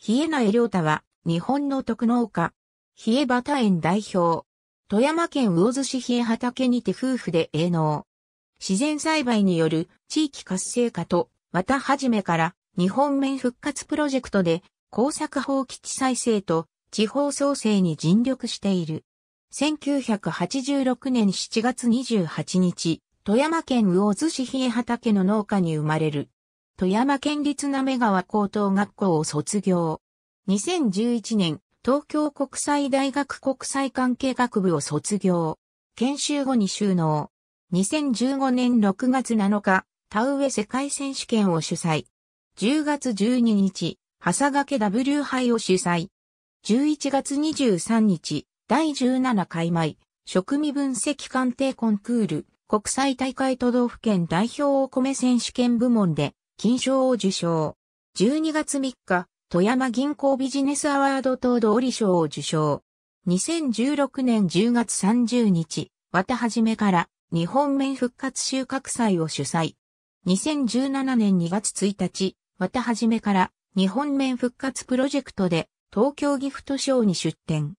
日江苗良太は、日本の特農家、えバタ園代表、富山県魚津市冷え畑にて夫婦で営農。自然栽培による地域活性化と、またはじめから日本面復活プロジェクトで工作法基地再生と地方創生に尽力している。1986年7月28日、富山県魚津市冷え畑の農家に生まれる。富山県立滑川高等学校を卒業。2011年、東京国際大学国際関係学部を卒業。研修後に収納。2015年6月7日、田植え世界選手権を主催。10月12日、朝掛け W 杯を主催。11月23日、第17回米、食味分析鑑定コンクール、国際大会都道府県代表お米選手権部門で、金賞を受賞。12月3日、富山銀行ビジネスアワード等同理賞を受賞。2016年10月30日、綿はじめから日本面復活収穫祭を主催。2017年2月1日、綿はじめから日本面復活プロジェクトで東京ギフトショーに出展。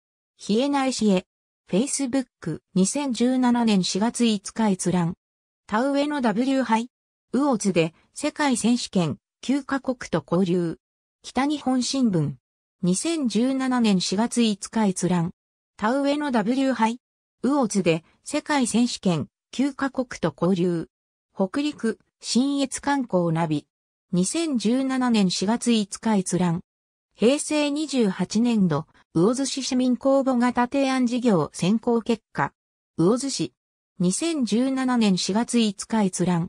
冷えないしえ。Facebook2017 年4月5日閲覧。田植えの W 杯。ウオズで世界選手権9カ国と交流。北日本新聞。2017年4月5日閲覧。田植えの W 杯。ウオズで世界選手権9カ国と交流。北陸、新越観光ナビ。2017年4月5日閲覧。平成28年度、魚津市市民公募型提案事業選考結果。魚津市。2017年4月5日閲覧。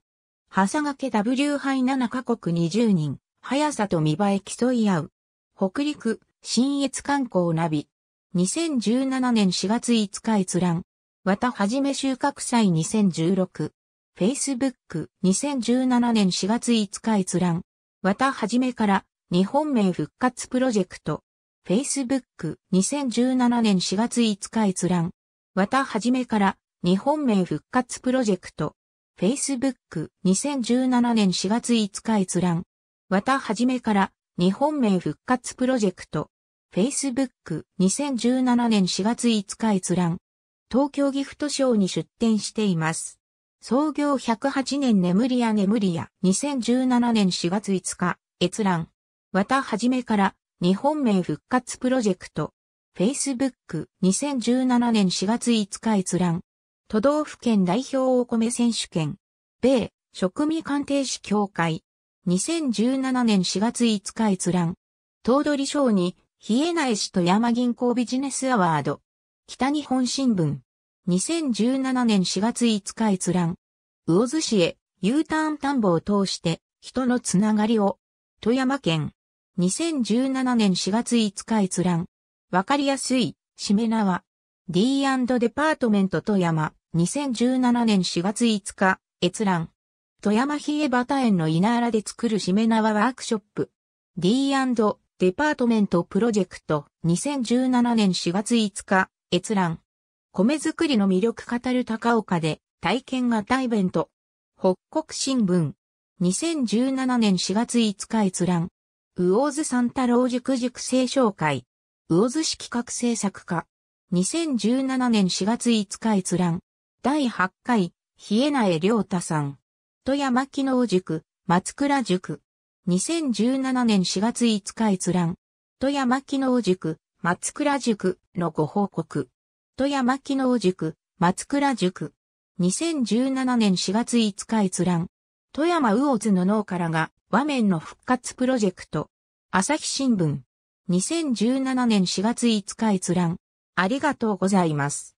はさがけ W 杯7カ国20人、速さと見栄え競い合う。北陸、新越観光ナビ。2017年4月5日閲覧。わたはじめ収穫祭2016。Facebook2017 年4月5日閲覧。わたはじめから日本名復活プロジェクト。Facebook2017 年4月5日閲覧。わたはじめから日本名復活プロジェクト。Facebook 2017年4月5日閲覧。またはじめから日本名復活プロジェクト。Facebook 2017年4月5日閲覧。東京ギフトショーに出展しています。創業108年眠りや眠りや2017年4月5日閲覧。またはじめから日本名復活プロジェクト。Facebook 2017年4月5日閲覧。都道府県代表お米選手権、米、食味鑑定士協会、2017年4月5日閲覧、東取賞に、冷えない市富山銀行ビジネスアワード、北日本新聞、2017年4月5日閲覧、魚津市へ U ターン田んぼを通して人のつながりを、富山県、2017年4月5日閲覧、わかりやすい、しめ縄、D& デパートメント富山。2017年4月5日、閲覧。富山えバタ園の稲荒で作るしめ縄ワークショップ。D& デパートメントプロジェクト2017年4月5日、閲覧。米作りの魅力語る高岡で体験型イベント。北国新聞。2017年4月5日閲覧。魚津三太郎塾塾生紹介。魚津市企画制作課。2017年4月5日閲覧。第8回、冷えない良太さん。富山機能塾、松倉塾。2017年4月5日閲覧。富山機能塾、松倉塾のご報告。富山機能塾、松倉塾。2017年4月5日閲覧。富山魚津の農からが和面の復活プロジェクト。朝日新聞。2017年4月5日閲覧。ありがとうございます。